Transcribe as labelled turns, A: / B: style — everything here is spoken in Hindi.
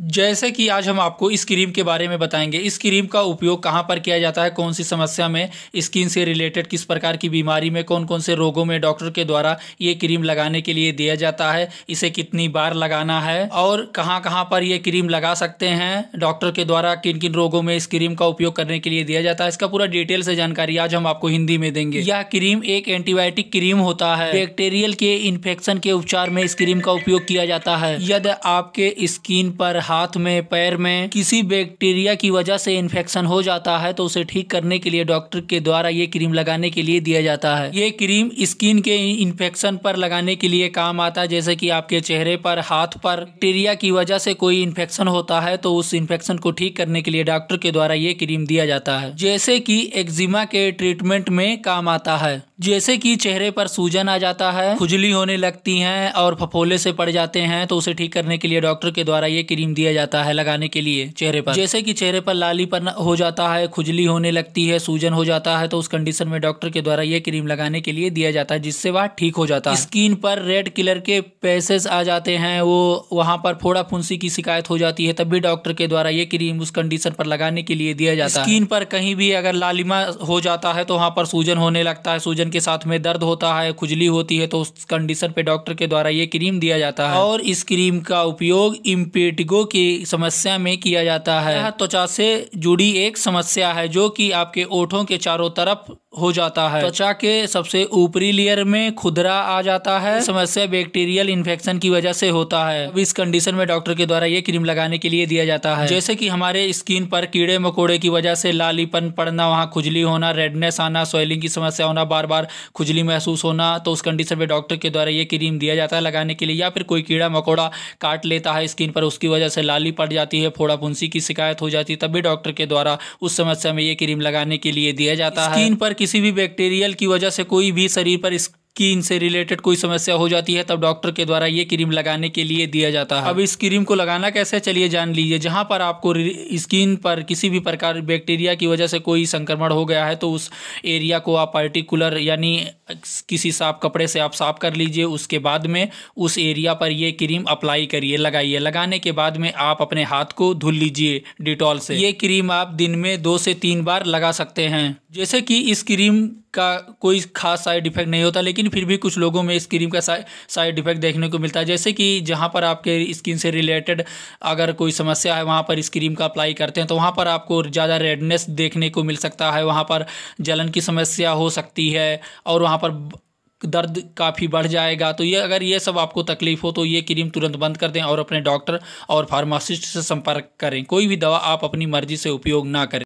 A: जैसे कि आज हम आपको इस क्रीम के बारे में बताएंगे इस क्रीम का उपयोग कहाँ पर किया जाता है कौन सी समस्या में स्किन से रिलेटेड किस प्रकार की बीमारी में कौन कौन से रोगों में डॉक्टर के द्वारा ये क्रीम लगाने के लिए दिया जाता है इसे कितनी बार लगाना है और कहाँ कहाँ पर यह क्रीम लगा सकते हैं डॉक्टर के द्वारा किन किन रोगों में इस क्रीम का उपयोग करने के लिए दिया जाता है इसका पूरा डिटेल से जानकारी आज हम आपको हिंदी में देंगे यह क्रीम एक एंटीबायोटिक क्रीम होता है बैक्टेरियल के इन्फेक्शन के उपचार में इस क्रीम का उपयोग किया जाता है यदि आपके स्किन पर हाथ में पैर में किसी बैक्टीरिया की वजह से इन्फेक्शन हो जाता है तो उसे ठीक करने के लिए डॉक्टर के द्वारा ये क्रीम लगाने के लिए दिया जाता है ये क्रीम स्किन के इन्फेक्शन पर लगाने के लिए काम आता है जैसे कि आपके चेहरे पर हाथ पर बैक्टीरिया की वजह से कोई इन्फेक्शन होता है तो उस इन्फेक्शन को ठीक करने के लिए डॉक्टर के द्वारा ये क्रीम दिया जाता है जैसे की एक्जिमा के ट्रीटमेंट में काम आता है जैसे कि चेहरे पर सूजन आ जाता है खुजली होने लगती हैं और फफोले से पड़ जाते हैं तो उसे ठीक करने के लिए डॉक्टर के द्वारा ये क्रीम दिया जाता है लगाने के लिए चेहरे पर जैसे कि चेहरे पर पर हो जाता है खुजली होने लगती है सूजन हो जाता है तो उस कंडीशन में डॉक्टर के द्वारा ये क्रीम लगाने के लिए दिया जाता है जिससे वह ठीक हो जाता है स्किन पर रेड कलर के पैसेस आ जाते हैं वो वहाँ पर फोड़ा फुंसी की शिकायत हो जाती है तब भी डॉक्टर के द्वारा ये क्रीम उस कंडीशन पर लगाने के लिए दिया जाता है स्किन पर कहीं भी अगर लालिमा हो जाता है तो वहाँ पर सूजन होने लगता है सूजन गर्दन के साथ में दर्द होता है खुजली होती है तो उस कंडीशन पे डॉक्टर के द्वारा ये क्रीम दिया जाता है और इस क्रीम का उपयोग इम्पेटिगो की समस्या में किया जाता है त्वचा से जुड़ी एक समस्या है जो कि आपके ओठों के चारों तरफ हो जाता है त्वचा के सबसे ऊपरी लेयर में खुदरा आ जाता है समस्या बैक्टीरियल इन्फेक्शन की वजह से होता है अब इस कंडीशन में डॉक्टर के द्वारा ये क्रीम लगाने के लिए दिया जाता है जैसे कि हमारे स्किन पर कीड़े मकोड़े की वजह से लालीपन पड़ना वहाँ खुजली होना रेडनेस आना स्वेलिंग की समस्या होना बार बार खुजली महसूस होना तो उस कंडीशन में डॉक्टर के द्वारा ये क्रीम दिया जाता है लगाने के लिए या फिर कोई कीड़ा मकोड़ा काट लेता है स्किन पर उसकी वजह से लाली पड़ जाती है फोड़ा पुंसी की शिकायत हो जाती है तब भी डॉक्टर के द्वारा उस समस्या में ये क्रीम लगाने के लिए दिया जाता है स्किन पर किसी भी बैक्टीरियल की वजह से कोई भी शरीर पर कि इनसे रिलेटेड कोई समस्या हो जाती है तब डॉक्टर के द्वारा ये क्रीम लगाने के लिए दिया जाता है अब इस क्रीम को लगाना कैसे चलिए जान लीजिए जहाँ पर आपको स्किन पर किसी भी प्रकार बैक्टीरिया की वजह से कोई संक्रमण हो गया है तो उस एरिया को आप पर्टिकुलर यानी किसी साफ कपड़े से आप साफ कर लीजिए उसके बाद में उस एरिया पर यह क्रीम अप्लाई करिए लगाइए लगाने के बाद में आप अपने हाथ को धुल लीजिए डिटॉल से ये क्रीम आप दिन में दो से तीन बार लगा सकते हैं जैसे कि इस क्रीम का कोई खास साइड इफेक्ट नहीं होता लेकिन लेकिन फिर भी कुछ लोगों में इस क्रीम का साइड इफेक्ट देखने को मिलता है जैसे कि जहाँ पर आपके स्किन से रिलेटेड अगर कोई समस्या है वहाँ पर इस क्रीम का अप्लाई करते हैं तो वहाँ पर आपको ज़्यादा रेडनेस देखने को मिल सकता है वहाँ पर जलन की समस्या हो सकती है और वहाँ पर दर्द काफ़ी बढ़ जाएगा तो ये अगर ये सब आपको तकलीफ हो तो ये क्रीम तुरंत बंद कर दें और अपने डॉक्टर और फार्मासिस्ट से संपर्क करें कोई भी दवा आप अपनी मर्जी से उपयोग ना करें